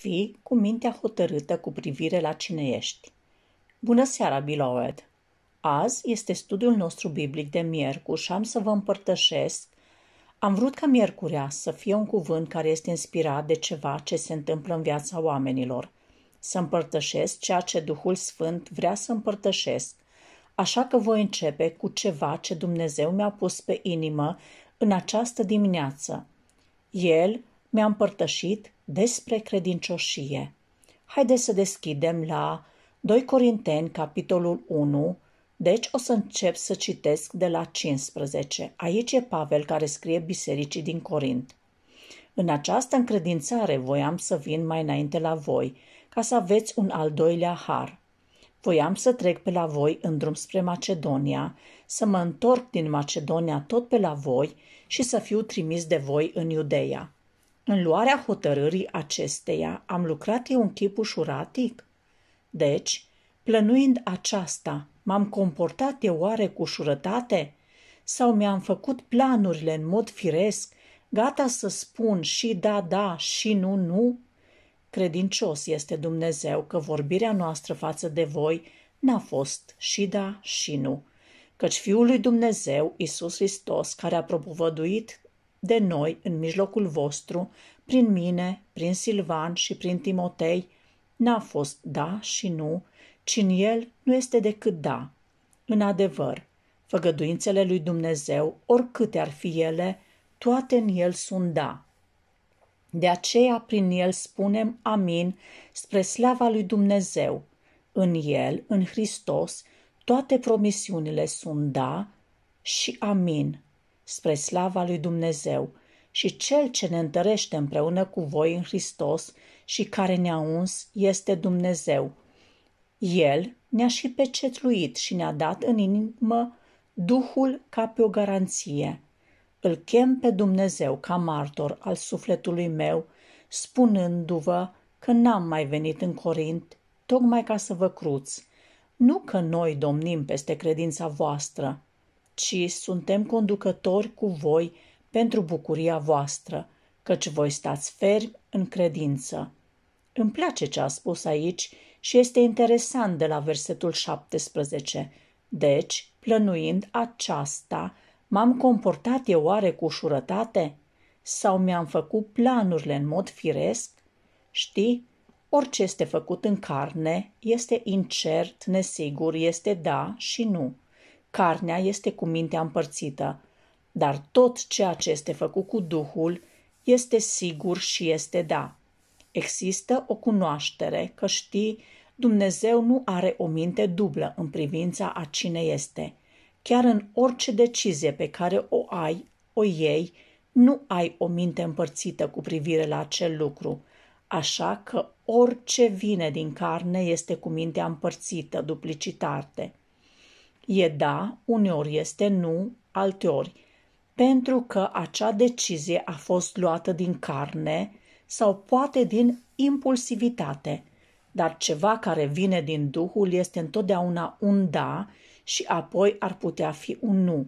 Fii cu mintea hotărâtă cu privire la cine ești. Bună seara, Biloed! Azi este studiul nostru biblic de miercuri și am să vă împărtășesc. Am vrut ca miercurea să fie un cuvânt care este inspirat de ceva ce se întâmplă în viața oamenilor. Să împărtășesc ceea ce Duhul Sfânt vrea să împărtășesc, așa că voi începe cu ceva ce Dumnezeu mi-a pus pe inimă în această dimineață. El mi-a împărtășit despre credincioșie. Haideți să deschidem la 2 Corinteni, capitolul 1, deci o să încep să citesc de la 15. Aici e Pavel care scrie bisericii din Corint. În această încredințare voiam să vin mai înainte la voi, ca să aveți un al doilea har. Voiam să trec pe la voi în drum spre Macedonia, să mă întorc din Macedonia tot pe la voi și să fiu trimis de voi în Iudeea. În luarea hotărârii acesteia am lucrat eu în chip ușuratic? Deci, plănuind aceasta, m-am comportat eu oare cu ușurătate? Sau mi-am făcut planurile în mod firesc, gata să spun și da, da, și nu, nu? Credincios este Dumnezeu că vorbirea noastră față de voi n-a fost și da și nu, căci Fiul lui Dumnezeu, Isus Hristos, care a propovăduit de noi în mijlocul vostru, prin mine, prin Silvan și prin Timotei, n-a fost da și nu, ci în el nu este decât da. În adevăr, făgăduințele lui Dumnezeu, oricâte ar fi ele, toate în el sunt da. De aceea, prin el spunem amin spre slava lui Dumnezeu. În el, în Hristos, toate promisiunile sunt da și amin spre slava lui Dumnezeu și Cel ce ne întărește împreună cu voi în Hristos și care ne-a uns este Dumnezeu. El ne-a și pecetluit și ne-a dat în inimă Duhul ca pe o garanție. Îl chem pe Dumnezeu ca martor al sufletului meu, spunându-vă că n-am mai venit în Corint, tocmai ca să vă cruți. Nu că noi domnim peste credința voastră, ci suntem conducători cu voi pentru bucuria voastră, căci voi stați fermi în credință. Îmi place ce a spus aici și este interesant de la versetul 17. Deci, plănuind aceasta, m-am comportat eu oare cu ușurătate? Sau mi-am făcut planurile în mod firesc? Știi, orice este făcut în carne este incert, nesigur, este da și nu – carnea este cu mintea împărțită, dar tot ceea ce este făcut cu Duhul este sigur și este da. Există o cunoaștere că știi, Dumnezeu nu are o minte dublă în privința a cine este. Chiar în orice decizie pe care o ai, o iei, nu ai o minte împărțită cu privire la acel lucru, așa că orice vine din carne este cu mintea împărțită, duplicitate e da, uneori este nu, alteori, pentru că acea decizie a fost luată din carne sau poate din impulsivitate, dar ceva care vine din Duhul este întotdeauna un da și apoi ar putea fi un nu.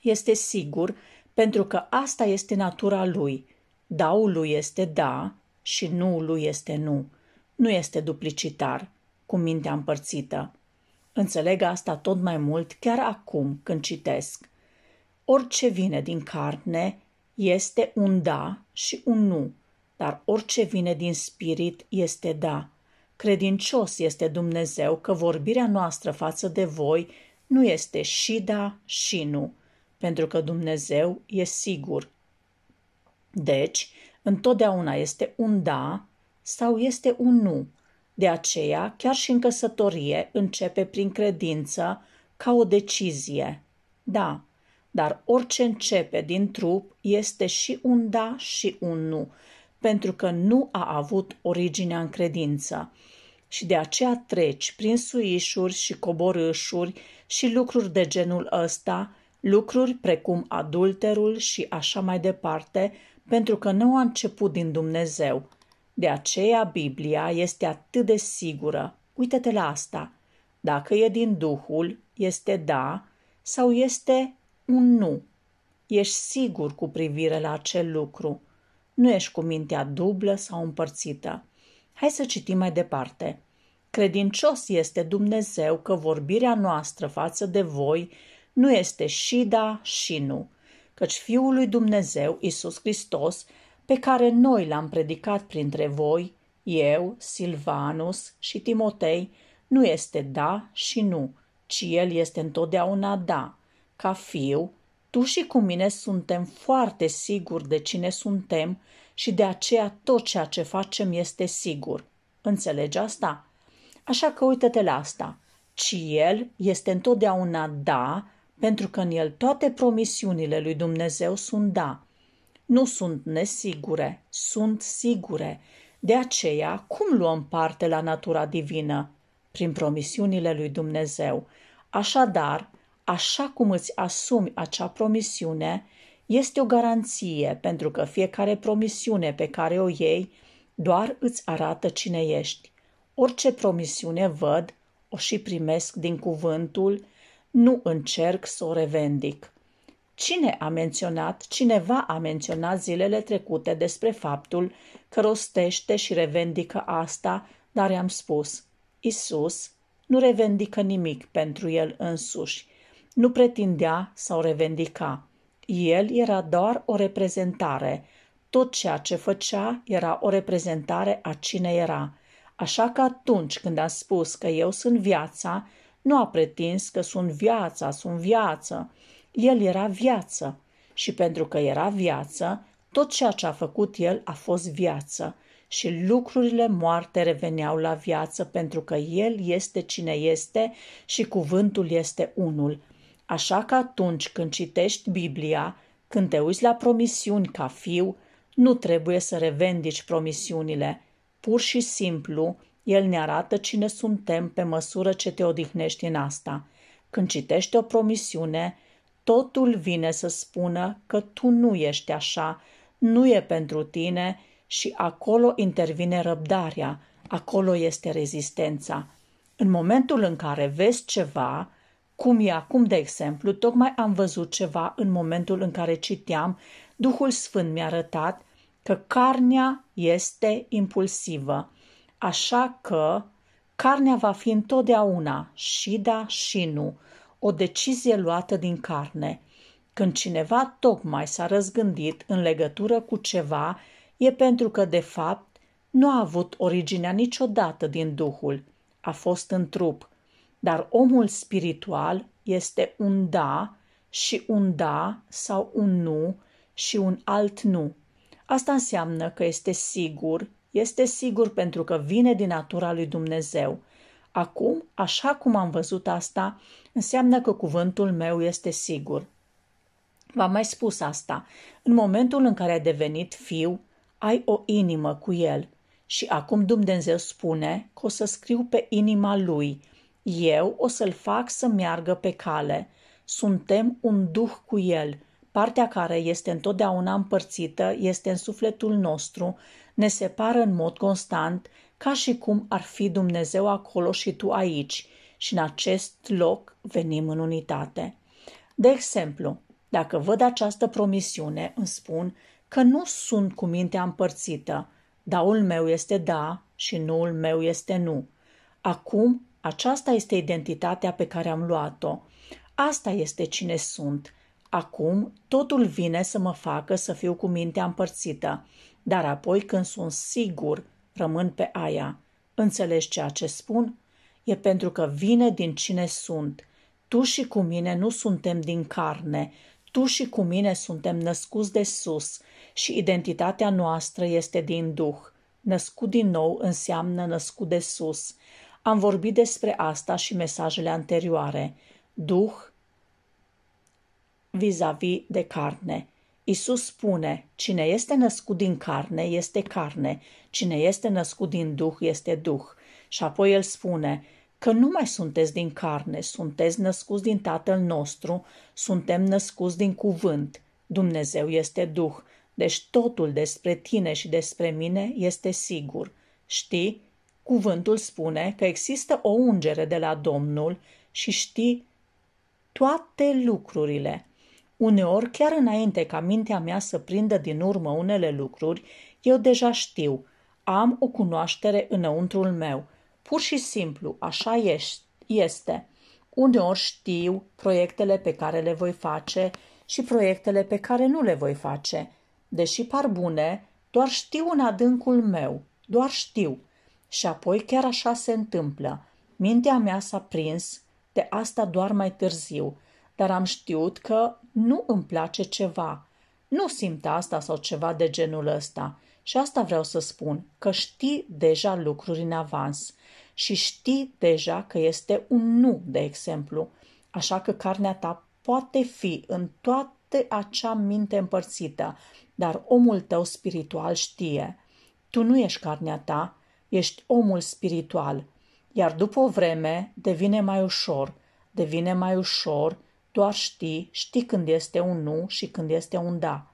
Este sigur pentru că asta este natura lui. Daul lui este da și nu lui este nu. Nu este duplicitar, cu mintea împărțită. Înțeleg asta tot mai mult chiar acum când citesc. Orice vine din carne este un da și un nu, dar orice vine din spirit este da. Credincios este Dumnezeu că vorbirea noastră față de voi nu este și da și nu, pentru că Dumnezeu e sigur. Deci, întotdeauna este un da sau este un nu, de aceea, chiar și în căsătorie, începe prin credință ca o decizie. Da, dar orice începe din trup este și un da și un nu, pentru că nu a avut originea în credință. Și de aceea treci prin suișuri și coborâșuri și lucruri de genul ăsta, lucruri precum adulterul și așa mai departe, pentru că nu a început din Dumnezeu, de aceea Biblia este atât de sigură. Uită-te la asta. Dacă e din Duhul, este da sau este un nu. Ești sigur cu privire la acel lucru. Nu ești cu mintea dublă sau împărțită. Hai să citim mai departe. Credincios este Dumnezeu că vorbirea noastră față de voi nu este și da și nu, căci Fiul lui Dumnezeu, Isus Hristos, pe care noi l-am predicat printre voi, eu, Silvanus și Timotei, nu este da și nu, ci el este întotdeauna da. Ca fiu, tu și cu mine suntem foarte siguri de cine suntem și de aceea tot ceea ce facem este sigur. Înțelegi asta? Așa că uită-te la asta. Ci el este întotdeauna da, pentru că în el toate promisiunile lui Dumnezeu sunt da nu sunt nesigure, sunt sigure. De aceea, cum luăm parte la natura divină? Prin promisiunile lui Dumnezeu. Așadar, așa cum îți asumi acea promisiune, este o garanție pentru că fiecare promisiune pe care o iei doar îți arată cine ești. Orice promisiune văd, o și primesc din cuvântul, nu încerc să o revendic. Cine a menționat, cineva a menționat zilele trecute despre faptul că rostește și revendică asta, dar i-am spus, Isus nu revendică nimic pentru el însuși, nu pretindea sau revendica. El era doar o reprezentare, tot ceea ce făcea era o reprezentare a cine era. Așa că atunci când a spus că eu sunt viața, nu a pretins că sunt viața, sunt viață, el era viață și pentru că era viață, tot ceea ce a făcut el a fost viață și lucrurile moarte reveneau la viață pentru că el este cine este și cuvântul este unul. Așa că atunci când citești Biblia, când te uiți la promisiuni ca fiu, nu trebuie să revendici promisiunile. Pur și simplu, el ne arată cine suntem pe măsură ce te odihnești în asta. Când citești o promisiune, totul vine să spună că tu nu ești așa, nu e pentru tine și acolo intervine răbdarea, acolo este rezistența. În momentul în care vezi ceva, cum e acum, de exemplu, tocmai am văzut ceva în momentul în care citeam, Duhul Sfânt mi-a arătat că carnea este impulsivă, așa că carnea va fi întotdeauna și da și nu, o decizie luată din carne. Când cineva tocmai s-a răzgândit în legătură cu ceva, e pentru că, de fapt, nu a avut originea niciodată din Duhul, a fost în trup. Dar omul spiritual este un da și un da sau un nu și un alt nu. Asta înseamnă că este sigur, este sigur pentru că vine din natura lui Dumnezeu – Acum, așa cum am văzut asta, înseamnă că cuvântul meu este sigur. V-am mai spus asta. În momentul în care ai devenit fiu, ai o inimă cu el. Și acum Dumnezeu spune că o să scriu pe inima lui. Eu o să-l fac să meargă pe cale. Suntem un duh cu el. Partea care este întotdeauna împărțită este în sufletul nostru, ne separă în mod constant ca și cum ar fi Dumnezeu acolo și tu aici și în acest loc venim în unitate. De exemplu, dacă văd această promisiune, îmi spun că nu sunt cu mintea împărțită. Daul meu este da și nuul meu este nu. Acum, aceasta este identitatea pe care am luat-o. Asta este cine sunt. Acum, totul vine să mă facă să fiu cu mintea împărțită. Dar apoi, când sunt sigur rămân pe aia. Înțelegi ceea ce spun? E pentru că vine din cine sunt. Tu și cu mine nu suntem din carne, tu și cu mine suntem născuți de sus și identitatea noastră este din Duh. Născut din nou înseamnă născut de sus. Am vorbit despre asta și mesajele anterioare. Duh vis-a-vis de carne. Isus spune, cine este născut din carne este carne, cine este născut din duh este duh. Și apoi el spune că nu mai sunteți din carne, sunteți născuți din Tatăl nostru, suntem născuți din cuvânt. Dumnezeu este duh, deci totul despre tine și despre mine este sigur. Știi? Cuvântul spune că există o ungere de la Domnul și știi toate lucrurile. Uneori, chiar înainte ca mintea mea să prindă din urmă unele lucruri, eu deja știu, am o cunoaștere înăuntrul meu. Pur și simplu, așa este. Uneori știu proiectele pe care le voi face și proiectele pe care nu le voi face. Deși par bune, doar știu în adâncul meu, doar știu. Și apoi chiar așa se întâmplă. Mintea mea s-a prins de asta doar mai târziu, dar am știut că nu îmi place ceva. Nu simt asta sau ceva de genul ăsta. Și asta vreau să spun, că știi deja lucruri în avans și știi deja că este un nu, de exemplu. Așa că carnea ta poate fi în toată acea minte împărțită, dar omul tău spiritual știe. Tu nu ești carnea ta, ești omul spiritual. Iar după o vreme devine mai ușor, devine mai ușor doar știi, știi când este un nu și când este un da.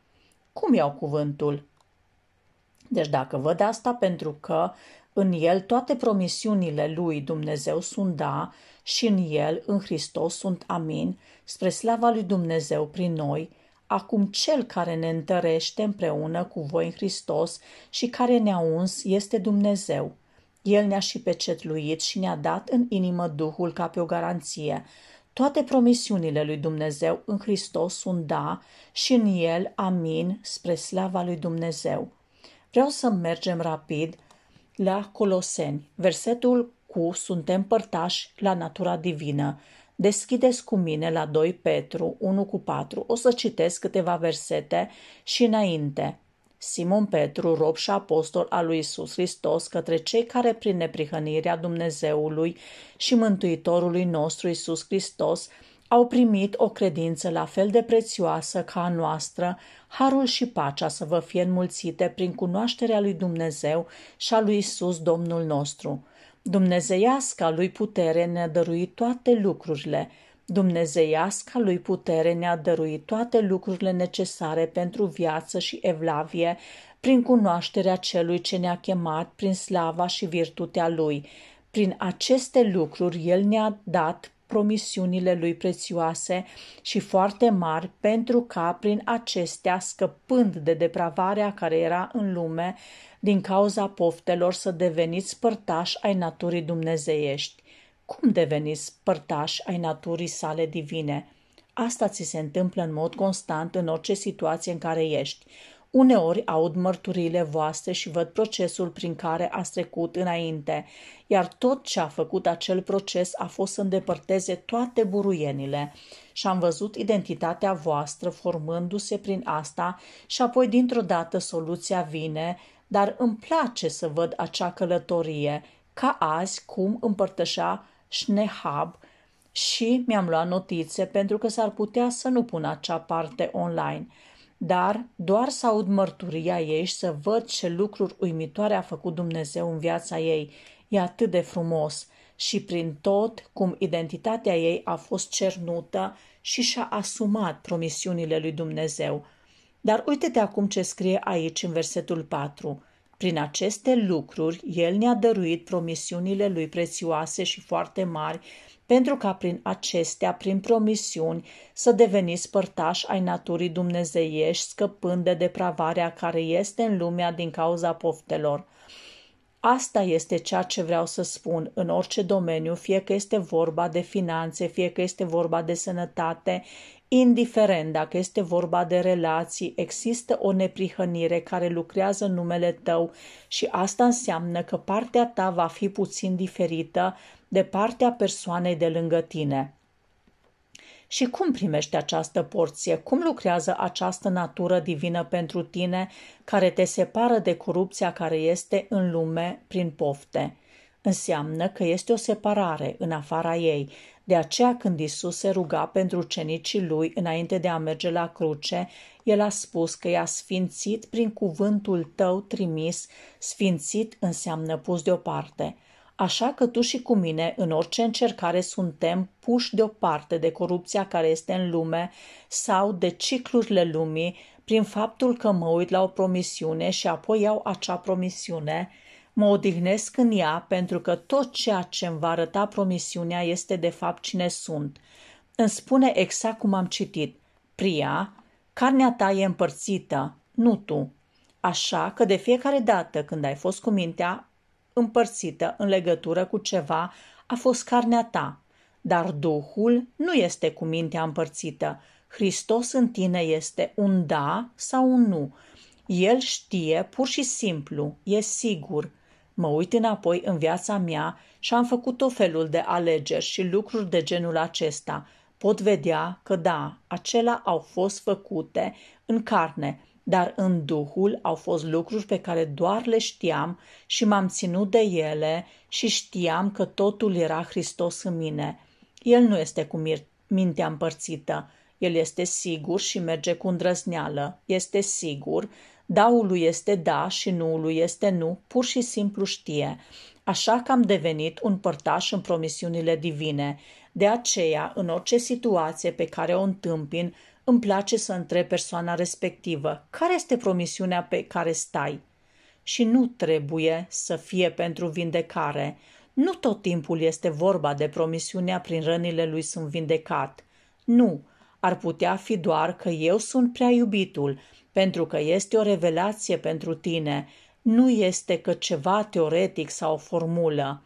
Cum iau cuvântul? Deci dacă văd asta pentru că în el toate promisiunile lui Dumnezeu sunt da și în el, în Hristos, sunt amin, spre slava lui Dumnezeu prin noi, acum cel care ne întărește împreună cu voi în Hristos și care ne-a uns este Dumnezeu. El ne-a și pecetluit și ne-a dat în inimă Duhul ca pe o garanție, toate promisiunile lui Dumnezeu în Hristos sunt da și în El amin spre slava lui Dumnezeu. Vreau să mergem rapid la Coloseni. Versetul cu suntem părtași la natura divină. Deschideți cu mine la 2 Petru 1 cu 4. O să citesc câteva versete și înainte. Simon Petru, rob și apostol al lui Isus Hristos, către cei care prin neprihănirea Dumnezeului și Mântuitorului nostru Isus Hristos au primit o credință la fel de prețioasă ca a noastră, harul și pacea să vă fie înmulțite prin cunoașterea lui Dumnezeu și a lui Isus Domnul nostru. Dumnezeiasca lui putere ne-a dăruit toate lucrurile, dumnezeiasca lui putere ne-a dăruit toate lucrurile necesare pentru viață și evlavie prin cunoașterea celui ce ne-a chemat prin slava și virtutea lui. Prin aceste lucruri el ne-a dat promisiunile lui prețioase și foarte mari pentru ca prin acestea, scăpând de depravarea care era în lume, din cauza poftelor să deveniți părtași ai naturii dumnezeiești. Cum deveniți părtași ai naturii sale divine? Asta ți se întâmplă în mod constant în orice situație în care ești. Uneori aud mărturile voastre și văd procesul prin care a trecut înainte, iar tot ce a făcut acel proces a fost să îndepărteze toate buruienile și am văzut identitatea voastră formându-se prin asta și apoi dintr-o dată soluția vine, dar îmi place să văd acea călătorie, ca azi cum împărtășea Schnehab și mi-am luat notițe pentru că s-ar putea să nu pun acea parte online, dar doar să aud mărturia ei și să văd ce lucruri uimitoare a făcut Dumnezeu în viața ei. E atât de frumos și prin tot cum identitatea ei a fost cernută și și-a asumat promisiunile lui Dumnezeu. Dar uite-te acum ce scrie aici în versetul 4. Prin aceste lucruri, El ne-a dăruit promisiunile Lui prețioase și foarte mari, pentru ca prin acestea, prin promisiuni, să deveniți părtași ai naturii dumnezeiești, scăpând de depravarea care este în lumea din cauza poftelor. Asta este ceea ce vreau să spun în orice domeniu, fie că este vorba de finanțe, fie că este vorba de sănătate, Indiferent dacă este vorba de relații, există o neprihănire care lucrează în numele tău și asta înseamnă că partea ta va fi puțin diferită de partea persoanei de lângă tine. Și cum primești această porție? Cum lucrează această natură divină pentru tine care te separă de corupția care este în lume prin pofte? Înseamnă că este o separare în afara ei, de aceea, când Isus se ruga pentru cenicii lui înainte de a merge la cruce, el a spus că i-a sfințit prin cuvântul tău trimis, sfințit înseamnă pus deoparte. Așa că tu și cu mine, în orice încercare, suntem puși deoparte de corupția care este în lume sau de ciclurile lumii, prin faptul că mă uit la o promisiune și apoi iau acea promisiune, Mă odihnesc în ea pentru că tot ceea ce îmi va arăta promisiunea este de fapt cine sunt. Îmi spune exact cum am citit. Pria, carnea ta e împărțită, nu tu. Așa că de fiecare dată când ai fost cu mintea împărțită în legătură cu ceva, a fost carnea ta. Dar Duhul nu este cu mintea împărțită. Hristos în tine este un da sau un nu. El știe pur și simplu, e sigur, Mă uit înapoi în viața mea și am făcut tot felul de alegeri și lucruri de genul acesta. Pot vedea că da, acelea au fost făcute în carne, dar în Duhul au fost lucruri pe care doar le știam și m-am ținut de ele și știam că totul era Hristos în mine. El nu este cu mintea împărțită, el este sigur și merge cu îndrăzneală, este sigur, Daul lui este da și nu lui este nu, pur și simplu știe. Așa că am devenit un părtaș în promisiunile divine. De aceea, în orice situație pe care o întâmpin, îmi place să întreb persoana respectivă, care este promisiunea pe care stai? Și nu trebuie să fie pentru vindecare. Nu tot timpul este vorba de promisiunea prin rănile lui sunt vindecat. Nu, ar putea fi doar că eu sunt prea iubitul, pentru că este o revelație pentru tine, nu este că ceva teoretic sau o formulă.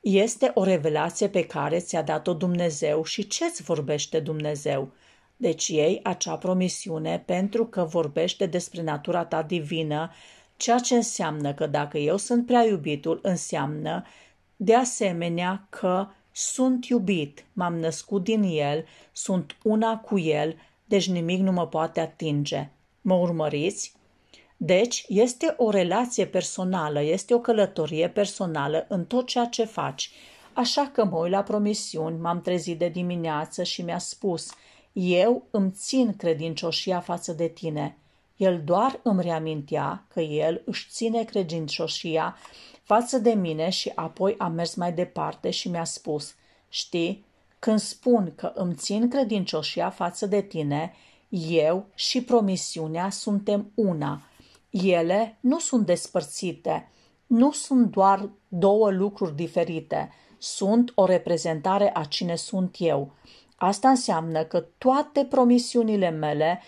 Este o revelație pe care ți-a dat-o Dumnezeu și ce-ți vorbește Dumnezeu. Deci ei acea promisiune pentru că vorbește despre natura ta divină, ceea ce înseamnă că dacă eu sunt prea iubitul, înseamnă de asemenea că sunt iubit, m-am născut din el, sunt una cu el, deci nimic nu mă poate atinge. Mă urmăriți? Deci, este o relație personală, este o călătorie personală în tot ceea ce faci. Așa că mă uit la promisiuni, m-am trezit de dimineață și mi-a spus, eu îmi țin credincioșia față de tine. El doar îmi reamintea că el își ține credincioșia față de mine și apoi a mers mai departe și mi-a spus, știi, când spun că îmi țin credincioșia față de tine, eu și promisiunea suntem una. Ele nu sunt despărțite, nu sunt doar două lucruri diferite, sunt o reprezentare a cine sunt eu. Asta înseamnă că toate promisiunile mele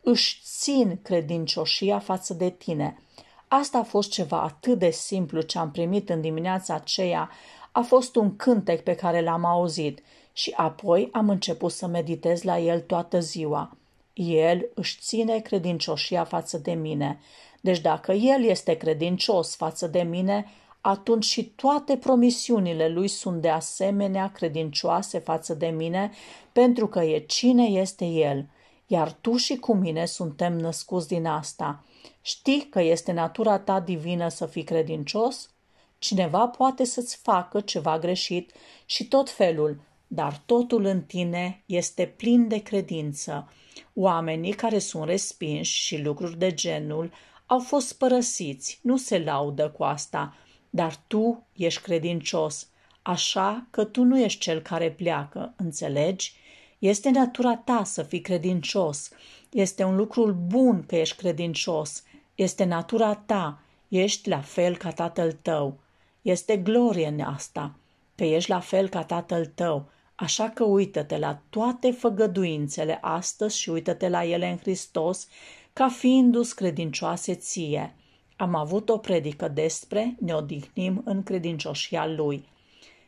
își țin credincioșia față de tine. Asta a fost ceva atât de simplu ce am primit în dimineața aceea, a fost un cântec pe care l-am auzit și apoi am început să meditez la el toată ziua. El își ține credincioșia față de mine. Deci dacă El este credincios față de mine, atunci și toate promisiunile lui sunt de asemenea credincioase față de mine, pentru că e cine este El. Iar tu și cu mine suntem născuți din asta. Știi că este natura ta divină să fii credincios? Cineva poate să-ți facă ceva greșit și tot felul, dar totul în tine este plin de credință. Oamenii care sunt respinși și lucruri de genul au fost părăsiți, nu se laudă cu asta, dar tu ești credincios, așa că tu nu ești cel care pleacă, înțelegi? Este natura ta să fii credincios. Este un lucru bun că ești credincios. Este natura ta. Ești la fel ca tatăl tău. Este glorie în asta, că ești la fel ca tatăl tău. Așa că uită-te la toate făgăduințele astăzi și uită-te la ele în Hristos, ca fiindu-ți credincioase ție. Am avut o predică despre ne odihnim în credincioșia Lui.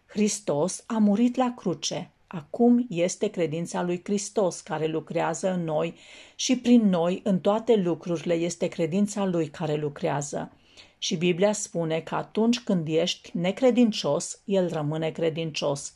Hristos a murit la cruce, Acum este credința lui Hristos care lucrează în noi și prin noi în toate lucrurile este credința lui care lucrează. Și Biblia spune că atunci când ești necredincios, el rămâne credincios.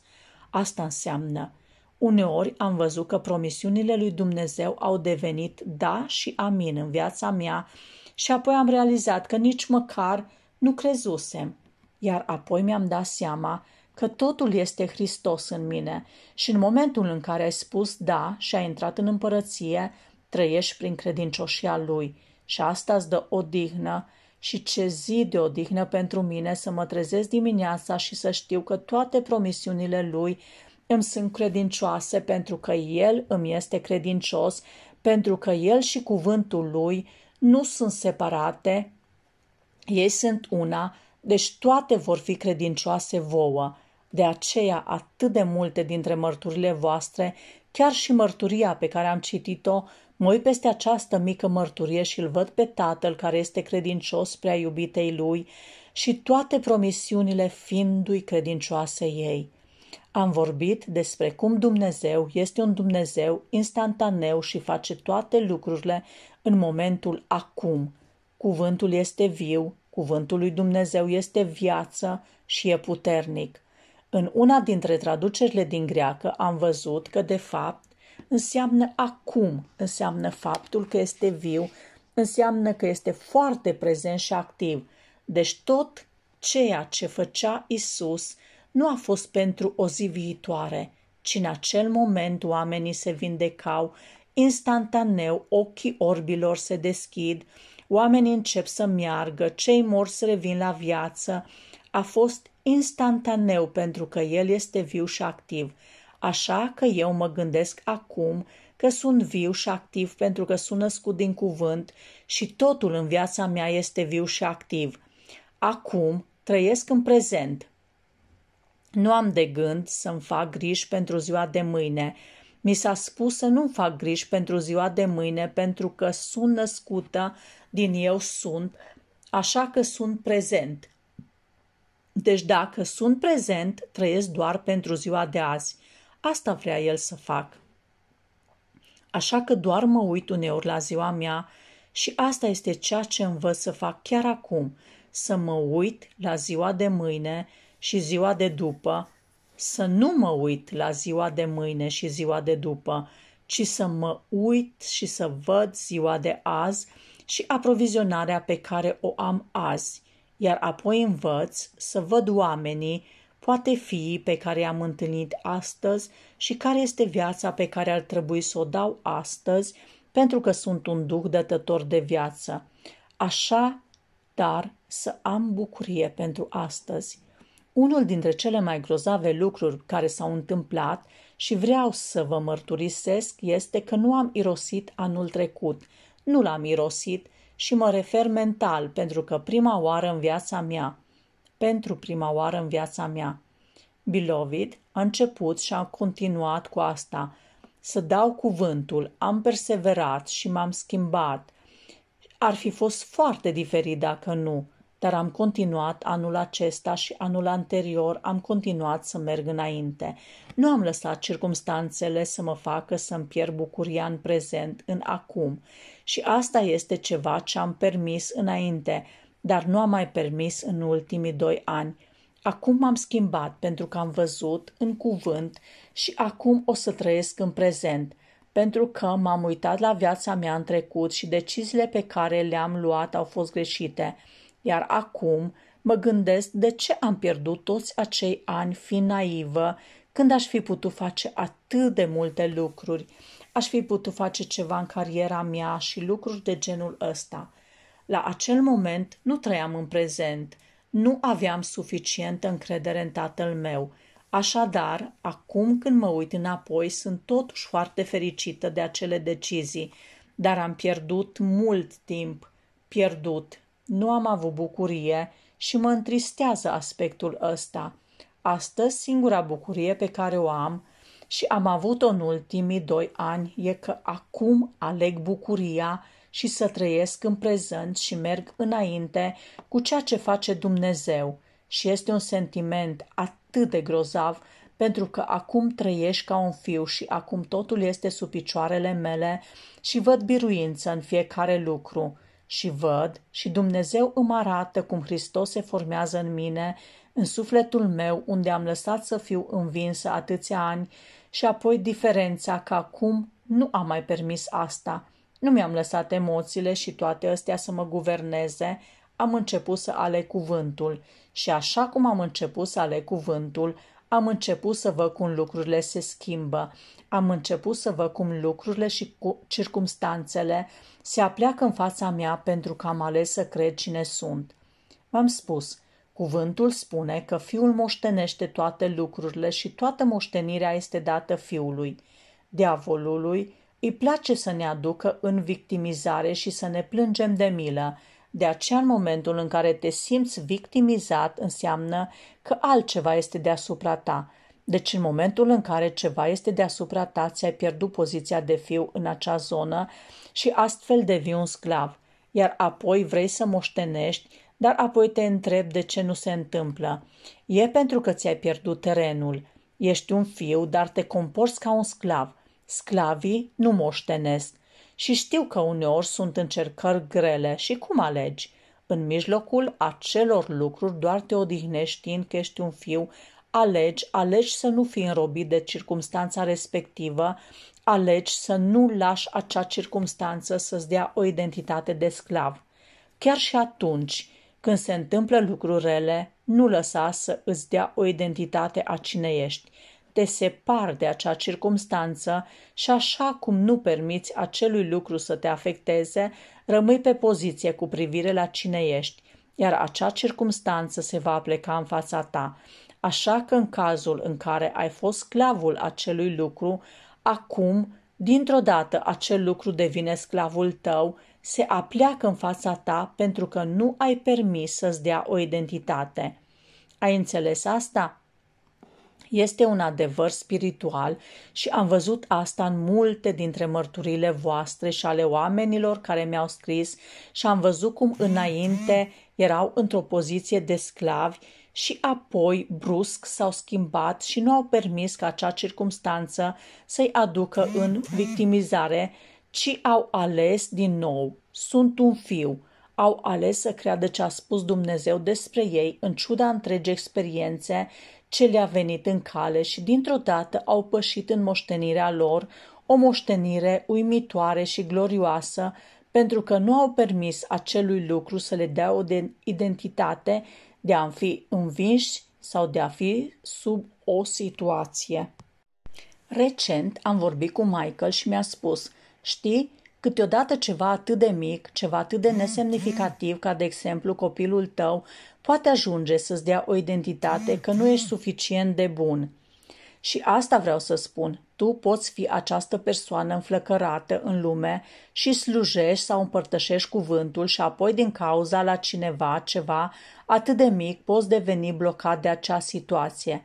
Asta înseamnă. Uneori am văzut că promisiunile lui Dumnezeu au devenit da și amin în viața mea și apoi am realizat că nici măcar nu crezusem. Iar apoi mi-am dat seama că totul este Hristos în mine și în momentul în care ai spus da și ai intrat în împărăție, trăiești prin credincioșia Lui și asta îți dă o dignă și ce zi de odihnă pentru mine să mă trezesc dimineața și să știu că toate promisiunile lui îmi sunt credincioase pentru că el îmi este credincios, pentru că el și cuvântul lui nu sunt separate, ei sunt una, deci toate vor fi credincioase vouă. De aceea atât de multe dintre mărturile voastre, chiar și mărturia pe care am citit-o, Mă uit peste această mică mărturie și îl văd pe tatăl care este credincios prea iubitei lui și toate promisiunile fiindu-i credincioase ei. Am vorbit despre cum Dumnezeu este un Dumnezeu instantaneu și face toate lucrurile în momentul acum. Cuvântul este viu, cuvântul lui Dumnezeu este viață și e puternic. În una dintre traducerile din greacă am văzut că, de fapt, înseamnă acum, înseamnă faptul că este viu, înseamnă că este foarte prezent și activ. Deci tot ceea ce făcea Isus nu a fost pentru o zi viitoare, ci în acel moment oamenii se vindecau, instantaneu ochii orbilor se deschid, oamenii încep să meargă, cei morți revin la viață. A fost instantaneu pentru că El este viu și activ. Așa că eu mă gândesc acum că sunt viu și activ pentru că sunt născut din cuvânt și totul în viața mea este viu și activ. Acum trăiesc în prezent. Nu am de gând să-mi fac griji pentru ziua de mâine. Mi s-a spus să nu-mi fac griji pentru ziua de mâine pentru că sunt născută din eu sunt, așa că sunt prezent. Deci dacă sunt prezent, trăiesc doar pentru ziua de azi. Asta vrea el să fac. Așa că doar mă uit uneori la ziua mea și asta este ceea ce învăț să fac chiar acum, să mă uit la ziua de mâine și ziua de după, să nu mă uit la ziua de mâine și ziua de după, ci să mă uit și să văd ziua de azi și aprovizionarea pe care o am azi, iar apoi învăț să văd oamenii poate fi pe care am întâlnit astăzi și care este viața pe care ar trebui să o dau astăzi, pentru că sunt un duc dătător de viață. Așa, dar, să am bucurie pentru astăzi. Unul dintre cele mai grozave lucruri care s-au întâmplat și vreau să vă mărturisesc este că nu am irosit anul trecut. Nu l-am irosit și mă refer mental, pentru că prima oară în viața mea pentru prima oară în viața mea. Bilovid, a început și a continuat cu asta. Să dau cuvântul, am perseverat și m-am schimbat. Ar fi fost foarte diferit dacă nu, dar am continuat anul acesta și anul anterior am continuat să merg înainte. Nu am lăsat circumstanțele să mă facă să-mi pierd bucuria în prezent, în acum. Și asta este ceva ce am permis înainte, dar nu am mai permis în ultimii doi ani. Acum m-am schimbat pentru că am văzut în cuvânt și acum o să trăiesc în prezent, pentru că m-am uitat la viața mea în trecut și deciziile pe care le-am luat au fost greșite, iar acum mă gândesc de ce am pierdut toți acei ani fiind naivă când aș fi putut face atât de multe lucruri. Aș fi putut face ceva în cariera mea și lucruri de genul ăsta. La acel moment nu trăiam în prezent, nu aveam suficientă încredere în tatăl meu. Așadar, acum când mă uit înapoi, sunt totuși foarte fericită de acele decizii, dar am pierdut mult timp. Pierdut. Nu am avut bucurie și mă întristează aspectul ăsta. Astăzi, singura bucurie pe care o am și am avut-o în ultimii doi ani e că acum aleg bucuria și să trăiesc în prezent și merg înainte cu ceea ce face Dumnezeu. Și este un sentiment atât de grozav pentru că acum trăiești ca un fiu și acum totul este sub picioarele mele și văd biruință în fiecare lucru. Și văd și Dumnezeu îmi arată cum Hristos se formează în mine, în sufletul meu unde am lăsat să fiu învinsă atâția ani și apoi diferența că acum nu am mai permis asta. Nu mi-am lăsat emoțiile și toate astea să mă guverneze, am început să aleg cuvântul și așa cum am început să aleg cuvântul, am început să văd cum lucrurile se schimbă, am început să văd cum lucrurile și cu circumstanțele se apleacă în fața mea pentru că am ales să cred cine sunt. V-am spus, cuvântul spune că fiul moștenește toate lucrurile și toată moștenirea este dată fiului. Diavolului îi place să ne aducă în victimizare și să ne plângem de milă. De aceea, în momentul în care te simți victimizat, înseamnă că altceva este deasupra ta. Deci, în momentul în care ceva este deasupra ta, ți-ai pierdut poziția de fiu în acea zonă și astfel devii un sclav. Iar apoi vrei să moștenești, dar apoi te întreb de ce nu se întâmplă. E pentru că ți-ai pierdut terenul. Ești un fiu, dar te comporți ca un sclav – Sclavii nu moștenesc și știu că uneori sunt încercări grele și cum alegi? În mijlocul acelor lucruri doar te odihnești în că ești un fiu, alegi, alegi să nu fii înrobit de circumstanța respectivă, alegi să nu lași acea circumstanță să-ți dea o identitate de sclav. Chiar și atunci, când se întâmplă lucruri rele, nu lăsa să îți dea o identitate a cine ești te separ de acea circumstanță și așa cum nu permiți acelui lucru să te afecteze, rămâi pe poziție cu privire la cine ești, iar acea circumstanță se va apleca în fața ta. Așa că în cazul în care ai fost sclavul acelui lucru, acum, dintr-o dată, acel lucru devine sclavul tău, se apleacă în fața ta pentru că nu ai permis să-ți dea o identitate. Ai înțeles asta? Este un adevăr spiritual și am văzut asta în multe dintre mărturile voastre și ale oamenilor care mi-au scris și am văzut cum înainte erau într-o poziție de sclavi și apoi brusc s-au schimbat și nu au permis ca acea circumstanță să-i aducă în victimizare, ci au ales din nou, sunt un fiu, au ales să creadă ce a spus Dumnezeu despre ei în ciuda întregii experiențe ce le-a venit în cale și dintr-o dată au pășit în moștenirea lor, o moștenire uimitoare și glorioasă, pentru că nu au permis acelui lucru să le dea o de identitate de a fi învinși sau de a fi sub o situație. Recent am vorbit cu Michael și mi-a spus, știi, câteodată ceva atât de mic, ceva atât de nesemnificativ ca, de exemplu, copilul tău, poate ajunge să-ți dea o identitate că nu ești suficient de bun. Și asta vreau să spun. Tu poți fi această persoană înflăcărată în lume și slujești sau împărtășești cuvântul și apoi din cauza la cineva ceva atât de mic poți deveni blocat de acea situație.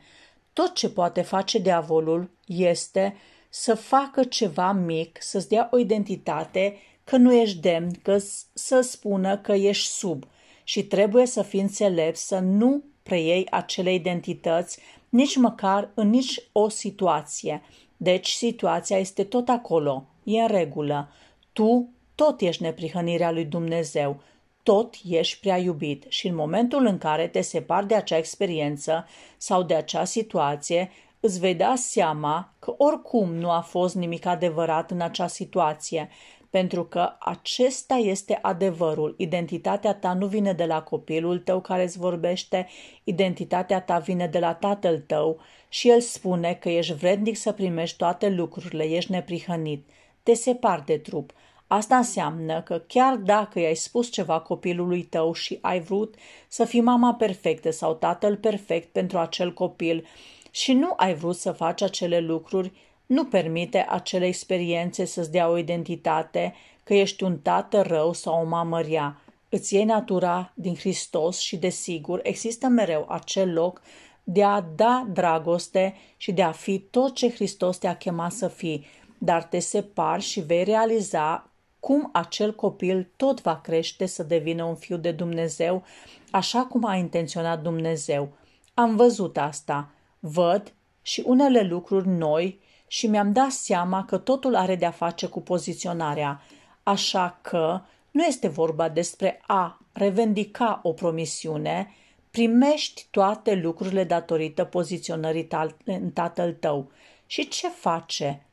Tot ce poate face diavolul este să facă ceva mic, să-ți dea o identitate că nu ești demn, că să spună că ești sub – și trebuie să fii înțelept să nu preiei acele identități nici măcar în nici o situație. Deci situația este tot acolo, e în regulă. Tu tot ești neprihănirea lui Dumnezeu, tot ești prea iubit și în momentul în care te separi de acea experiență sau de acea situație, îți vei da seama că oricum nu a fost nimic adevărat în acea situație, pentru că acesta este adevărul. Identitatea ta nu vine de la copilul tău care îți vorbește, identitatea ta vine de la tatăl tău și el spune că ești vrednic să primești toate lucrurile, ești neprihănit. Te separ de trup. Asta înseamnă că chiar dacă i-ai spus ceva copilului tău și ai vrut să fii mama perfectă sau tatăl perfect pentru acel copil și nu ai vrut să faci acele lucruri, nu permite acele experiențe să-ți dea o identitate că ești un tată rău sau o mamă rea. Îți iei natura din Hristos și, desigur, există mereu acel loc de a da dragoste și de a fi tot ce Hristos te-a chemat să fii, dar te separi și vei realiza cum acel copil tot va crește să devină un fiu de Dumnezeu, așa cum a intenționat Dumnezeu. Am văzut asta. Văd și unele lucruri noi și mi-am dat seama că totul are de-a face cu poziționarea, așa că nu este vorba despre a revendica o promisiune, primești toate lucrurile datorită poziționării ta- în tatăl tău. Și ce face?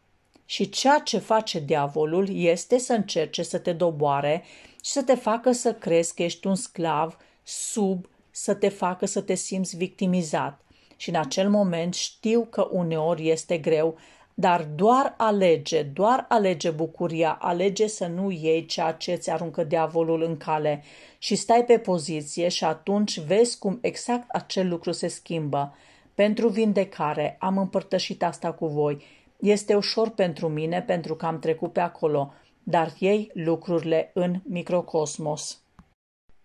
Și ceea ce face diavolul este să încerce să te doboare și să te facă să crezi că ești un sclav sub, să te facă să te simți victimizat. Și în acel moment știu că uneori este greu, dar doar alege, doar alege bucuria, alege să nu iei ceea ce îți aruncă diavolul în cale și stai pe poziție și atunci vezi cum exact acel lucru se schimbă. Pentru vindecare am împărtășit asta cu voi. Este ușor pentru mine pentru că am trecut pe acolo, dar ei lucrurile în microcosmos.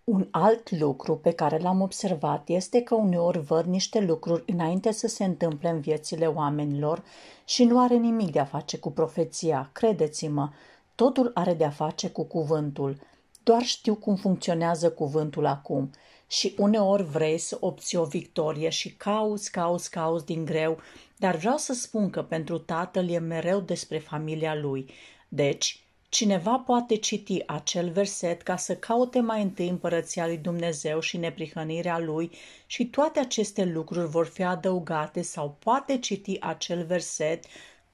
Un alt lucru pe care l-am observat este că uneori văd niște lucruri înainte să se întâmple în viețile oamenilor și nu are nimic de a face cu profeția, credeți-mă, totul are de a face cu cuvântul. Doar știu cum funcționează cuvântul acum și uneori vrei să obții o victorie și cauți, cauți, cauți din greu, dar vreau să spun că pentru tatăl e mereu despre familia lui. Deci, Cineva poate citi acel verset ca să caute mai întâi împărăția lui Dumnezeu și neprihănirea lui și toate aceste lucruri vor fi adăugate sau poate citi acel verset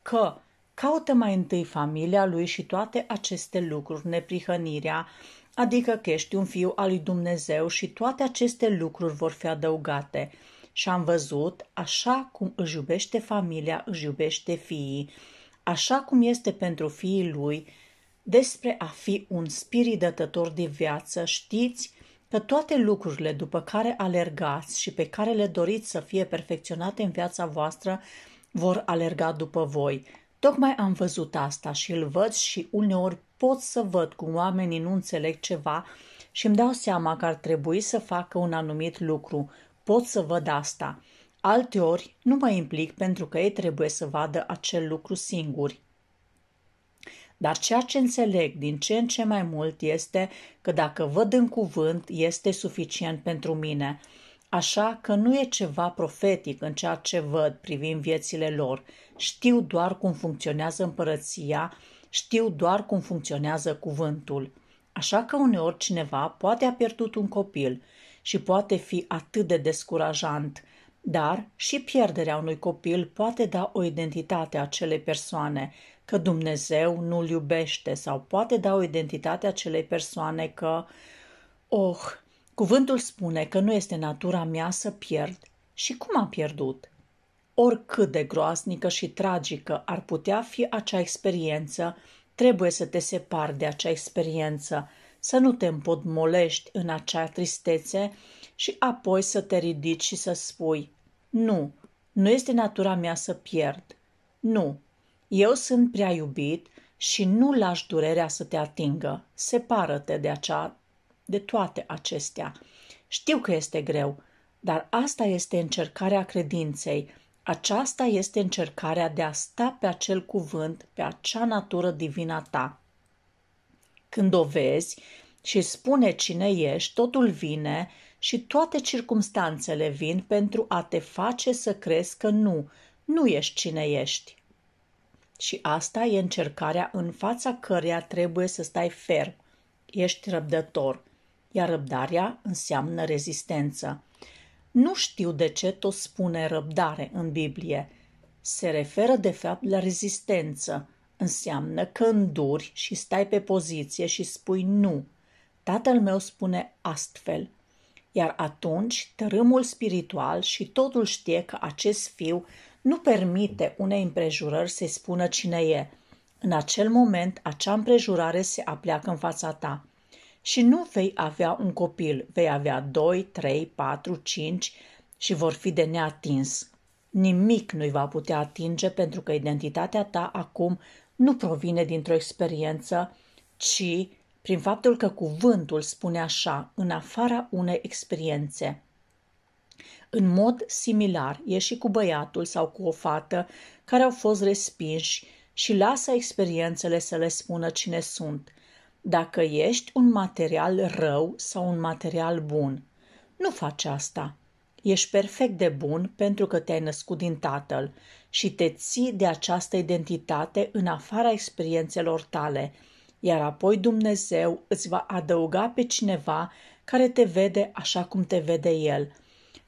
că caută mai întâi familia lui și toate aceste lucruri, neprihănirea, adică că ești un fiu al lui Dumnezeu și toate aceste lucruri vor fi adăugate. Și am văzut, așa cum își iubește familia, își iubește fiii, așa cum este pentru fiii lui, despre a fi un spirit dătător de viață, știți că toate lucrurile după care alergați și pe care le doriți să fie perfecționate în viața voastră vor alerga după voi. Tocmai am văzut asta și îl văd și uneori pot să văd cum oamenii nu înțeleg ceva și îmi dau seama că ar trebui să facă un anumit lucru. Pot să văd asta. Alteori nu mă implic pentru că ei trebuie să vadă acel lucru singuri. Dar ceea ce înțeleg din ce în ce mai mult este că dacă văd în cuvânt, este suficient pentru mine. Așa că nu e ceva profetic în ceea ce văd privind viețile lor. Știu doar cum funcționează împărăția, știu doar cum funcționează cuvântul. Așa că uneori cineva poate a pierdut un copil și poate fi atât de descurajant, dar și pierderea unui copil poate da o identitate acelei persoane, că Dumnezeu nu-l iubește sau poate da o identitate acelei persoane că, oh, cuvântul spune că nu este natura mea să pierd și cum am pierdut. Oricât de groaznică și tragică ar putea fi acea experiență, trebuie să te separi de acea experiență, să nu te împodmolești în acea tristețe și apoi să te ridici și să spui, nu, nu este natura mea să pierd, nu, eu sunt prea iubit și nu lași durerea să te atingă. Separă-te de, acea, de toate acestea. Știu că este greu, dar asta este încercarea credinței. Aceasta este încercarea de a sta pe acel cuvânt, pe acea natură divină ta. Când o vezi și spune cine ești, totul vine și toate circumstanțele vin pentru a te face să crezi că nu, nu ești cine ești. Și asta e încercarea în fața căreia trebuie să stai ferm. Ești răbdător, iar răbdarea înseamnă rezistență. Nu știu de ce tot spune răbdare în Biblie. Se referă de fapt la rezistență. Înseamnă că înduri și stai pe poziție și spui nu. Tatăl meu spune astfel – iar atunci tărâmul spiritual și totul știe că acest fiu nu permite unei împrejurări să-i spună cine e. În acel moment, acea împrejurare se apleacă în fața ta. Și nu vei avea un copil, vei avea 2, 3, 4, 5 și vor fi de neatins. Nimic nu-i va putea atinge pentru că identitatea ta acum nu provine dintr-o experiență, ci prin faptul că cuvântul spune așa, în afara unei experiențe. În mod similar, e și cu băiatul sau cu o fată care au fost respinși și lasă experiențele să le spună cine sunt, dacă ești un material rău sau un material bun. Nu faci asta. Ești perfect de bun pentru că te-ai născut din tatăl și te ții de această identitate în afara experiențelor tale – iar apoi Dumnezeu îți va adăuga pe cineva care te vede așa cum te vede el.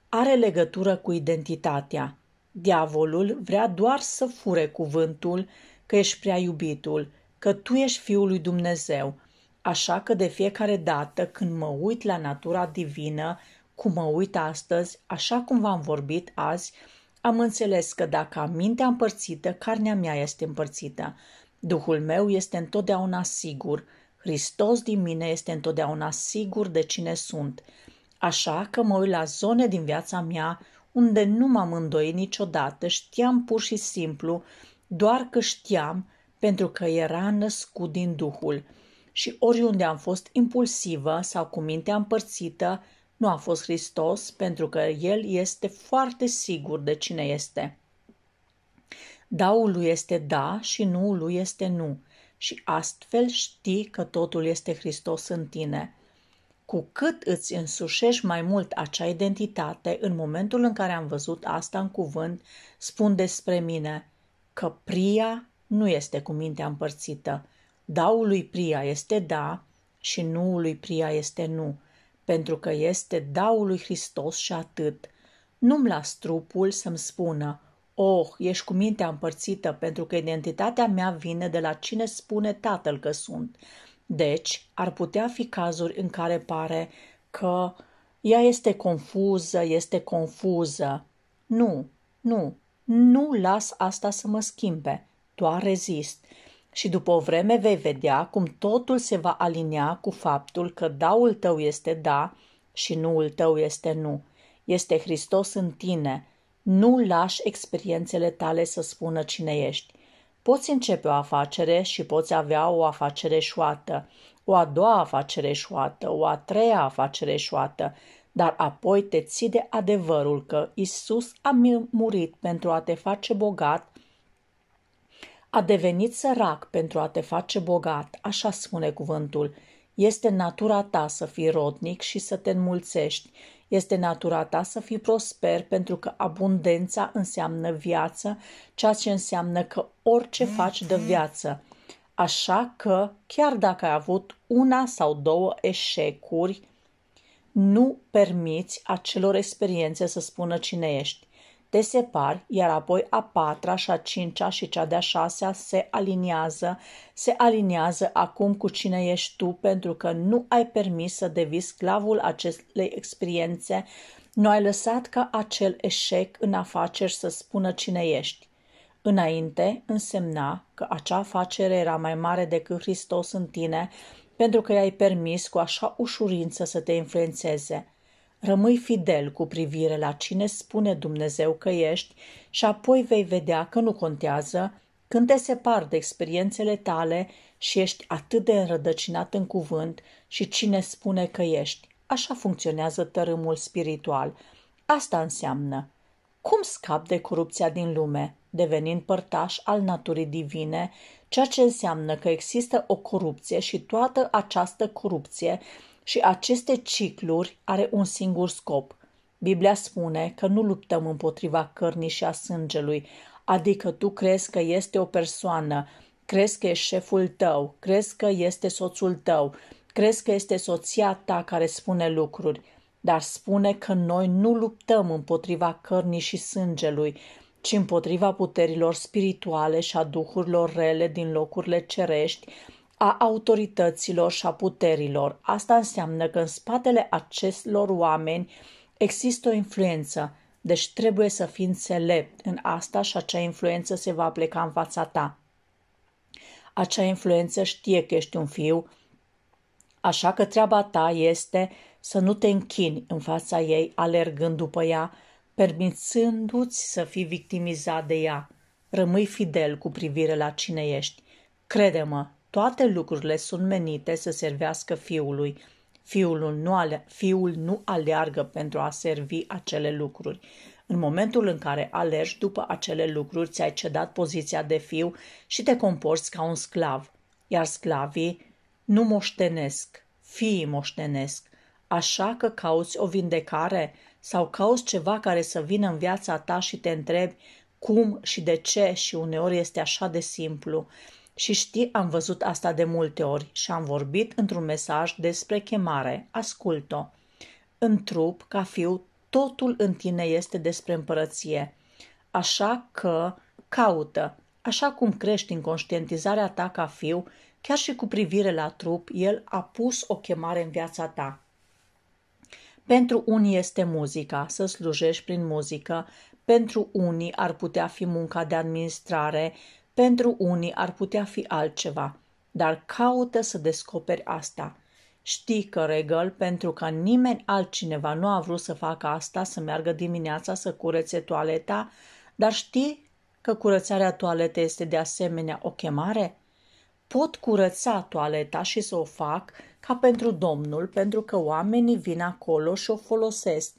Are legătură cu identitatea. Diavolul vrea doar să fure cuvântul că ești prea iubitul, că tu ești Fiul lui Dumnezeu. Așa că de fiecare dată când mă uit la natura divină, cum mă uit astăzi, așa cum v-am vorbit azi, am înțeles că dacă am mintea împărțită, carnea mea este împărțită. Duhul meu este întotdeauna sigur, Hristos din mine este întotdeauna sigur de cine sunt, așa că mă uit la zone din viața mea unde nu m-am îndoit niciodată, știam pur și simplu, doar că știam, pentru că era născut din Duhul. Și oriunde am fost impulsivă sau cu mintea împărțită, nu a fost Hristos, pentru că El este foarte sigur de cine este. Daul lui este da și nu lui este nu și astfel știi că totul este Hristos în tine. Cu cât îți însușești mai mult acea identitate, în momentul în care am văzut asta în cuvânt, spun despre mine că pria nu este cu mintea împărțită. Daul lui pria este da și nu lui pria este nu, pentru că este daul lui Hristos și atât. Nu-mi las trupul să-mi spună, Oh, ești cu mintea împărțită, pentru că identitatea mea vine de la cine spune tatăl că sunt. Deci, ar putea fi cazuri în care pare că ea este confuză, este confuză. Nu, nu, nu las asta să mă schimbe, doar rezist. Și după o vreme vei vedea cum totul se va alinea cu faptul că daul tău este da și nuul tău este nu. Este Hristos în tine, nu lași experiențele tale să spună cine ești. Poți începe o afacere și poți avea o afacere șoată, o a doua afacere șoată, o a treia afacere șoată, dar apoi te ții de adevărul că Isus a murit pentru a te face bogat, a devenit sărac pentru a te face bogat, așa spune cuvântul. Este natura ta să fii rodnic și să te înmulțești este natura ta să fii prosper pentru că abundența înseamnă viață, ceea ce înseamnă că orice mhm. faci de viață. Așa că, chiar dacă ai avut una sau două eșecuri, nu permiți acelor experiențe să spună cine ești te separi, iar apoi a patra și a cincea și cea de-a șasea se aliniază, se aliniază acum cu cine ești tu, pentru că nu ai permis să devii sclavul acestei experiențe, nu ai lăsat ca acel eșec în afaceri să spună cine ești. Înainte însemna că acea afacere era mai mare decât Hristos în tine, pentru că i-ai permis cu așa ușurință să te influențeze. Rămâi fidel cu privire la cine spune Dumnezeu că ești și apoi vei vedea că nu contează când te separ de experiențele tale și ești atât de înrădăcinat în cuvânt și cine spune că ești. Așa funcționează tărâmul spiritual. Asta înseamnă cum scap de corupția din lume, devenind părtaș al naturii divine, ceea ce înseamnă că există o corupție și toată această corupție și aceste cicluri are un singur scop. Biblia spune că nu luptăm împotriva cărnii și a sângelui, adică tu crezi că este o persoană, crezi că e șeful tău, crezi că este soțul tău, crezi că este soția ta care spune lucruri, dar spune că noi nu luptăm împotriva cărnii și sângelui, ci împotriva puterilor spirituale și a duhurilor rele din locurile cerești, a autorităților și a puterilor. Asta înseamnă că în spatele acestor oameni există o influență, deci trebuie să fii înțelept în asta și acea influență se va pleca în fața ta. Acea influență știe că ești un fiu, așa că treaba ta este să nu te închini în fața ei, alergând după ea, permițându-ți să fii victimizat de ea. Rămâi fidel cu privire la cine ești. Crede-mă, toate lucrurile sunt menite să servească Fiului. Fiul nu, ale- fiul nu aleargă pentru a servi acele lucruri. În momentul în care alergi după acele lucruri, ți-ai cedat poziția de fiu și te comporți ca un sclav, iar sclavii nu moștenesc, fiii moștenesc. Așa că cauți o vindecare sau cauți ceva care să vină în viața ta și te întrebi cum și de ce și uneori este așa de simplu. Și știi, am văzut asta de multe ori și am vorbit într-un mesaj despre chemare. Ascult-o. În trup, ca fiu, totul în tine este despre împărăție. Așa că caută. Așa cum crești în conștientizarea ta ca fiu, chiar și cu privire la trup, el a pus o chemare în viața ta. Pentru unii este muzica, să slujești prin muzică, pentru unii ar putea fi munca de administrare, pentru unii ar putea fi altceva, dar caută să descoperi asta. Știi că regăl pentru că nimeni altcineva nu a vrut să facă asta, să meargă dimineața să curețe toaleta, dar știi că curățarea toaletei este de asemenea o chemare? Pot curăța toaleta și să o fac ca pentru Domnul, pentru că oamenii vin acolo și o folosesc.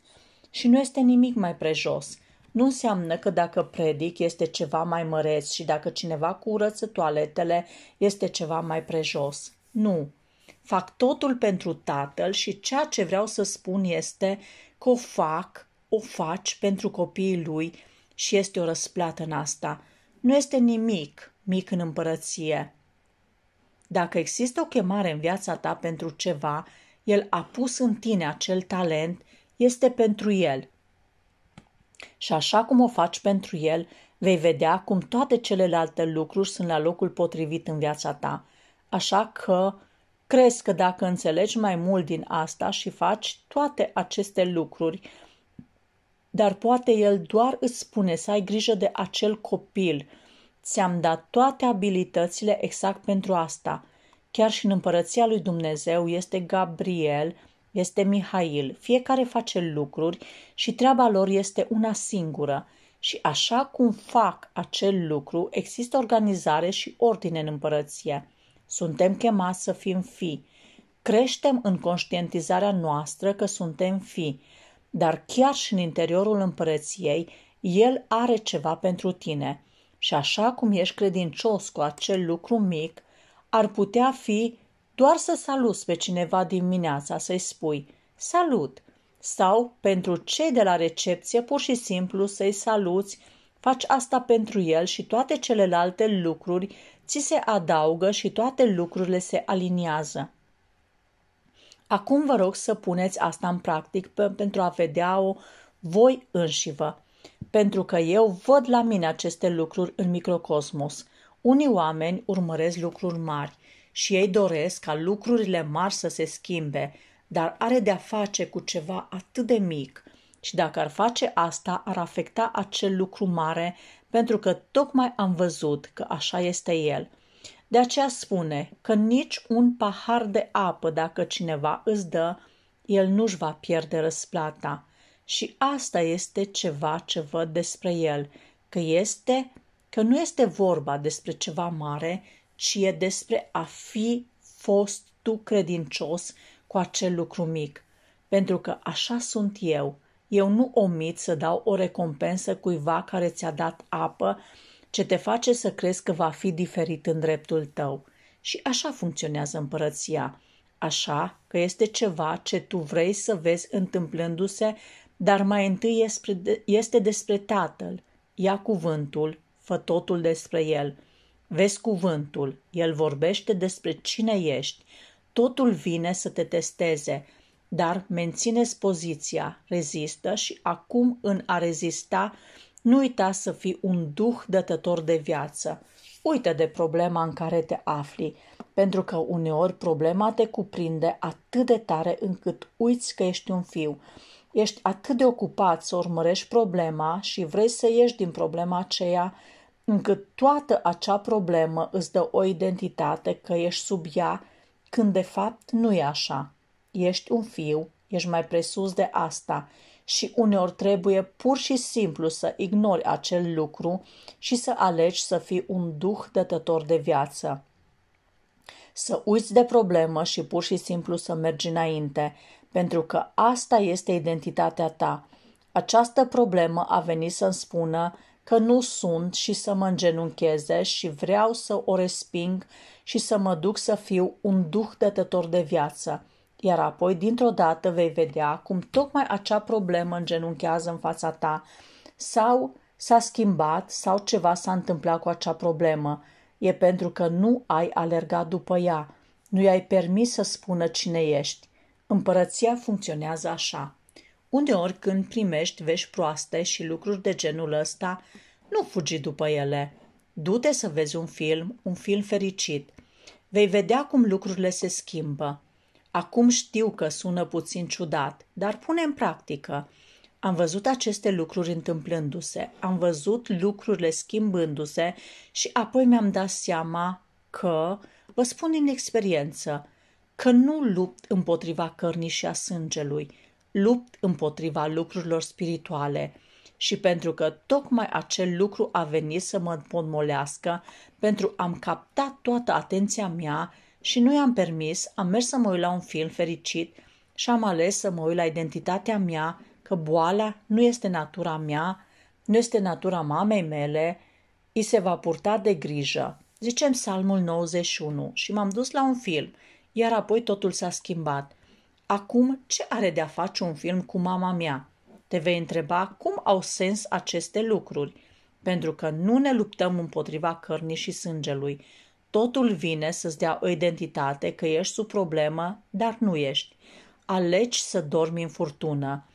Și nu este nimic mai prejos nu înseamnă că dacă predic este ceva mai măreț și dacă cineva curăță toaletele este ceva mai prejos. Nu. Fac totul pentru Tatăl și ceea ce vreau să spun este că o fac, o faci pentru copiii lui și este o răsplată în asta. Nu este nimic mic în împărăție. Dacă există o chemare în viața ta pentru ceva, el a pus în tine acel talent, este pentru el – și așa cum o faci pentru el, vei vedea cum toate celelalte lucruri sunt la locul potrivit în viața ta. Așa că crezi că dacă înțelegi mai mult din asta și faci toate aceste lucruri, dar poate el doar îți spune să ai grijă de acel copil. Ți-am dat toate abilitățile exact pentru asta. Chiar și în împărăția lui Dumnezeu este Gabriel – este Mihail, fiecare face lucruri și treaba lor este una singură. Și așa cum fac acel lucru, există organizare și ordine în împărăție. Suntem chemați să fim fi. Creștem în conștientizarea noastră că suntem fi, dar chiar și în interiorul împărăției, el are ceva pentru tine. Și așa cum ești credincios cu acel lucru mic, ar putea fi doar să saluți pe cineva dimineața, să-i spui salut sau pentru cei de la recepție pur și simplu să-i saluți, faci asta pentru el și toate celelalte lucruri ți se adaugă și toate lucrurile se aliniază. Acum vă rog să puneți asta în practic pe, pentru a vedea-o voi înșivă, pentru că eu văd la mine aceste lucruri în microcosmos. Unii oameni urmăresc lucruri mari, și ei doresc ca lucrurile mari să se schimbe, dar are de-a face cu ceva atât de mic și dacă ar face asta, ar afecta acel lucru mare pentru că tocmai am văzut că așa este el. De aceea spune că nici un pahar de apă dacă cineva îți dă, el nu-și va pierde răsplata. Și asta este ceva ce văd despre el, că este că nu este vorba despre ceva mare, ci e despre a fi fost tu credincios cu acel lucru mic. Pentru că așa sunt eu. Eu nu omit să dau o recompensă cuiva care ți-a dat apă ce te face să crezi că va fi diferit în dreptul tău. Și așa funcționează împărăția. Așa că este ceva ce tu vrei să vezi întâmplându-se, dar mai întâi este despre Tatăl. Ia cuvântul, fă totul despre El – Vezi cuvântul, el vorbește despre cine ești. Totul vine să te testeze, dar menține poziția, rezistă și acum în a rezista, nu uita să fii un duh dătător de viață. Uită de problema în care te afli, pentru că uneori problema te cuprinde atât de tare încât uiți că ești un fiu. Ești atât de ocupat să urmărești problema și vrei să ieși din problema aceea încât toată acea problemă îți dă o identitate că ești sub ea, când de fapt nu e așa. Ești un fiu, ești mai presus de asta și uneori trebuie pur și simplu să ignori acel lucru și să alegi să fii un duh dătător de viață. Să uiți de problemă și pur și simplu să mergi înainte, pentru că asta este identitatea ta. Această problemă a venit să-mi spună că nu sunt și să mă îngenuncheze și vreau să o resping și să mă duc să fiu un duh dătător de viață. Iar apoi, dintr-o dată, vei vedea cum tocmai acea problemă îngenunchează în fața ta sau s-a schimbat sau ceva s-a întâmplat cu acea problemă. E pentru că nu ai alergat după ea, nu i-ai permis să spună cine ești. Împărăția funcționează așa. Uneori când primești vești proaste și lucruri de genul ăsta, nu fugi după ele. Du-te să vezi un film, un film fericit. Vei vedea cum lucrurile se schimbă. Acum știu că sună puțin ciudat, dar pune în practică. Am văzut aceste lucruri întâmplându-se, am văzut lucrurile schimbându-se și apoi mi-am dat seama că, vă spun din experiență, că nu lupt împotriva cărnii și a sângelui, lupt împotriva lucrurilor spirituale și pentru că tocmai acel lucru a venit să mă podmolească, pentru am captat toată atenția mea și nu i-am permis, am mers să mă uit la un film fericit și am ales să mă uit la identitatea mea, că boala nu este natura mea, nu este natura mamei mele, îi se va purta de grijă. Zicem psalmul 91 și m-am dus la un film, iar apoi totul s-a schimbat – Acum, ce are de-a face un film cu mama mea? Te vei întreba cum au sens aceste lucruri, pentru că nu ne luptăm împotriva cărnii și sângelui. Totul vine să-ți dea o identitate că ești sub problemă, dar nu ești. Alegi să dormi în furtună.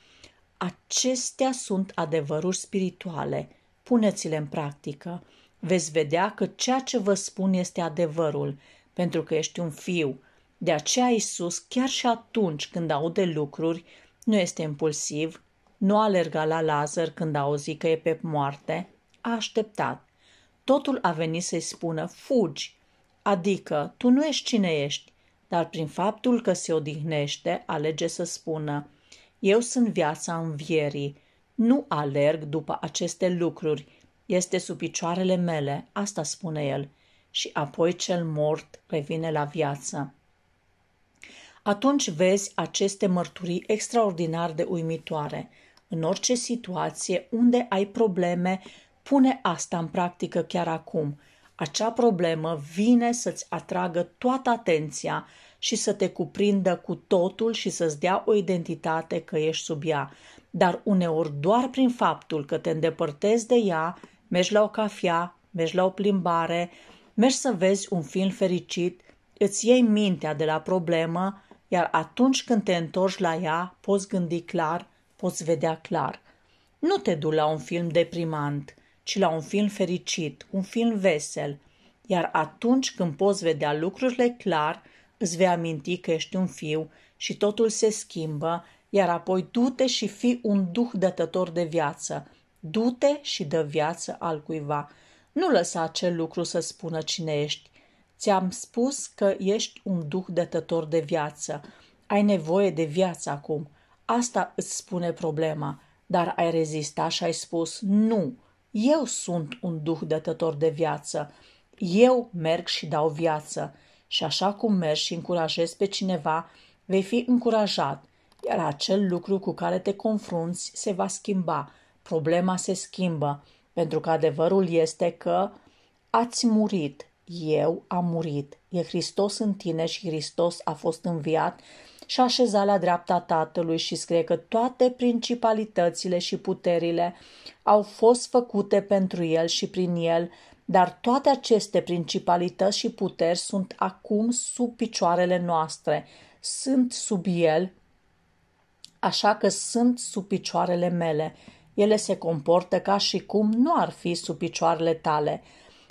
Acestea sunt adevăruri spirituale. Puneți-le în practică. Veți vedea că ceea ce vă spun este adevărul, pentru că ești un fiu – de aceea Isus, chiar și atunci când aude lucruri, nu este impulsiv, nu alergat la Lazar când auzit că e pe moarte, a așteptat. Totul a venit să-i spună, fugi, adică tu nu ești cine ești, dar prin faptul că se odihnește, alege să spună, eu sunt viața învierii, nu alerg după aceste lucruri, este sub picioarele mele, asta spune el, și apoi cel mort revine la viață atunci vezi aceste mărturii extraordinar de uimitoare. În orice situație unde ai probleme, pune asta în practică chiar acum. Acea problemă vine să-ți atragă toată atenția și să te cuprindă cu totul și să-ți dea o identitate că ești sub ea. Dar uneori doar prin faptul că te îndepărtezi de ea, mergi la o cafea, mergi la o plimbare, mergi să vezi un film fericit, îți iei mintea de la problemă, iar atunci când te întorci la ea, poți gândi clar, poți vedea clar. Nu te du la un film deprimant, ci la un film fericit, un film vesel, iar atunci când poți vedea lucrurile clar, îți vei aminti că ești un fiu și totul se schimbă, iar apoi du-te și fi un duh dătător de viață. Du-te și dă viață al cuiva. Nu lăsa acel lucru să spună cine ești, Ți-am spus că ești un duh dătător de viață. Ai nevoie de viață acum. Asta îți spune problema. Dar ai rezistat și ai spus, nu, eu sunt un duh dătător de viață. Eu merg și dau viață. Și așa cum mergi și încurajezi pe cineva, vei fi încurajat, iar acel lucru cu care te confrunți se va schimba. Problema se schimbă, pentru că adevărul este că ați murit, eu am murit, e Hristos în tine și Hristos a fost înviat și așezat la dreapta Tatălui și scrie că toate principalitățile și puterile au fost făcute pentru el și prin el, dar toate aceste principalități și puteri sunt acum sub picioarele noastre, sunt sub el, așa că sunt sub picioarele mele. Ele se comportă ca și cum nu ar fi sub picioarele tale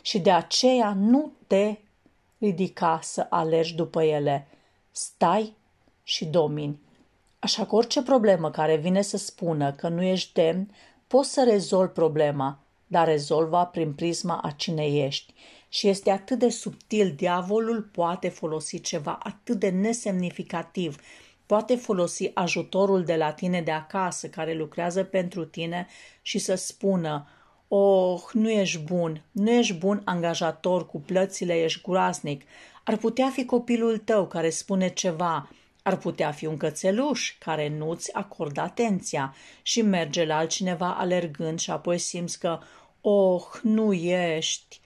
și de aceea nu te ridica să alergi după ele. Stai și domini. Așa că orice problemă care vine să spună că nu ești demn, poți să rezolvi problema, dar rezolva prin prisma a cine ești. Și este atât de subtil, diavolul poate folosi ceva atât de nesemnificativ, poate folosi ajutorul de la tine de acasă care lucrează pentru tine și să spună Oh, nu ești bun, nu ești bun angajator cu plățile, ești groaznic. Ar putea fi copilul tău care spune ceva, ar putea fi un cățeluș care nu-ți acordă atenția și merge la altcineva alergând și apoi simți că, oh, nu ești.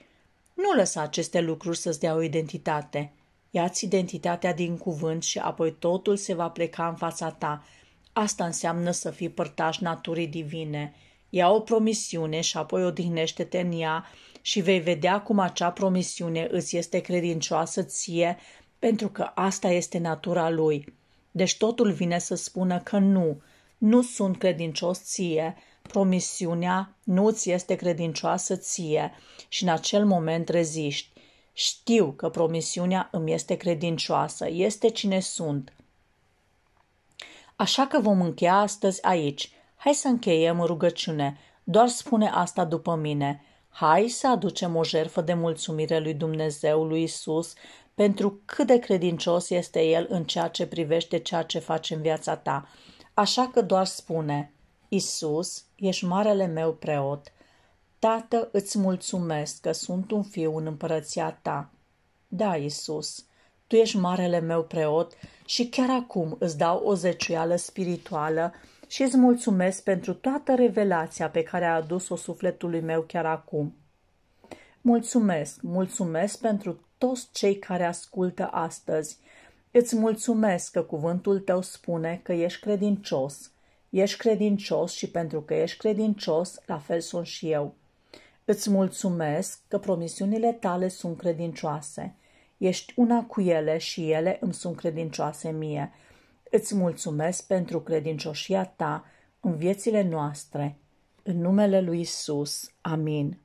Nu lăsa aceste lucruri să-ți dea o identitate. Ia-ți identitatea din cuvânt și apoi totul se va pleca în fața ta. Asta înseamnă să fii părtaș naturii divine. Ia o promisiune și apoi odihnește-te în ea și vei vedea cum acea promisiune îți este credincioasă ție, pentru că asta este natura lui. Deci totul vine să spună că nu, nu sunt credincios ție, promisiunea nu ți este credincioasă ție și în acel moment reziști. Știu că promisiunea îmi este credincioasă, este cine sunt. Așa că vom încheia astăzi aici. Hai să încheiem rugăciune, doar spune asta după mine. Hai să aducem o jertfă de mulțumire lui Dumnezeu, lui Isus, pentru cât de credincios este El în ceea ce privește ceea ce face în viața ta. Așa că doar spune, Isus, ești marele meu preot. Tată, îți mulțumesc că sunt un fiu în împărăția ta. Da, Isus, tu ești marele meu preot și chiar acum îți dau o zeciuială spirituală și îți mulțumesc pentru toată revelația pe care a adus-o sufletului meu chiar acum. Mulțumesc, mulțumesc pentru toți cei care ascultă astăzi. Îți mulțumesc că cuvântul tău spune că ești credincios. Ești credincios și pentru că ești credincios, la fel sunt și eu. Îți mulțumesc că promisiunile tale sunt credincioase. Ești una cu ele și ele îmi sunt credincioase mie. Îți mulțumesc pentru credincioșia ta în viețile noastre. În numele lui Isus. Amin.